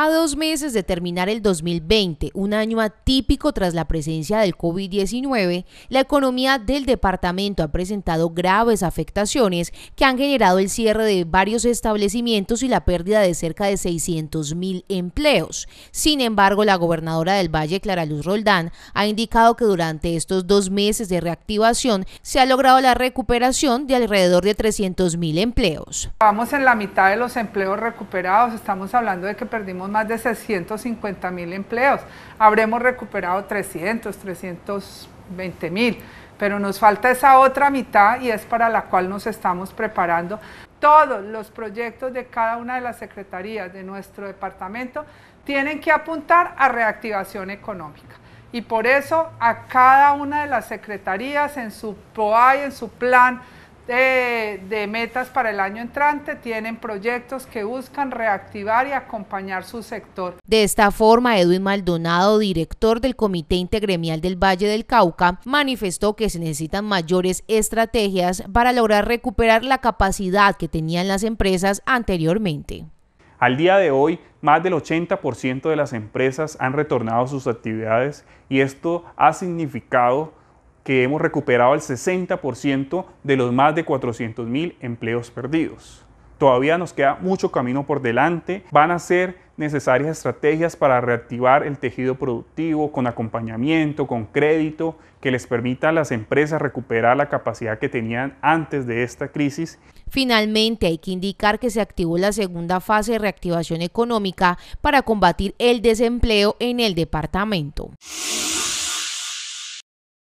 A dos meses de terminar el 2020, un año atípico tras la presencia del COVID-19, la economía del departamento ha presentado graves afectaciones que han generado el cierre de varios establecimientos y la pérdida de cerca de 600 mil empleos. Sin embargo, la gobernadora del Valle, Clara Luz Roldán, ha indicado que durante estos dos meses de reactivación se ha logrado la recuperación de alrededor de 300 mil empleos. Vamos en la mitad de los empleos recuperados, estamos hablando de que perdimos más de 650 mil empleos. Habremos recuperado 300, 320 mil, pero nos falta esa otra mitad y es para la cual nos estamos preparando. Todos los proyectos de cada una de las secretarías de nuestro departamento tienen que apuntar a reactivación económica. Y por eso a cada una de las secretarías en su y en su plan, de, metas para el año entrante, tienen proyectos que buscan reactivar y acompañar su sector. De esta forma, Edwin Maldonado, director del Comité Integremial del Valle del Cauca, manifestó que se necesitan mayores estrategias para lograr recuperar la capacidad que tenían las empresas anteriormente. Al día de hoy, más del 80% de las empresas han retornado a sus actividades y esto ha significado que hemos recuperado el 60% de los más de 400.000 empleos perdidos. Todavía nos queda mucho camino por delante. Van a ser necesarias estrategias para reactivar el tejido productivo con acompañamiento, con crédito, que les permita a las empresas recuperar la capacidad que tenían antes de esta crisis. Finalmente, hay que indicar que se activó la segunda fase de reactivación económica para combatir el desempleo en el departamento.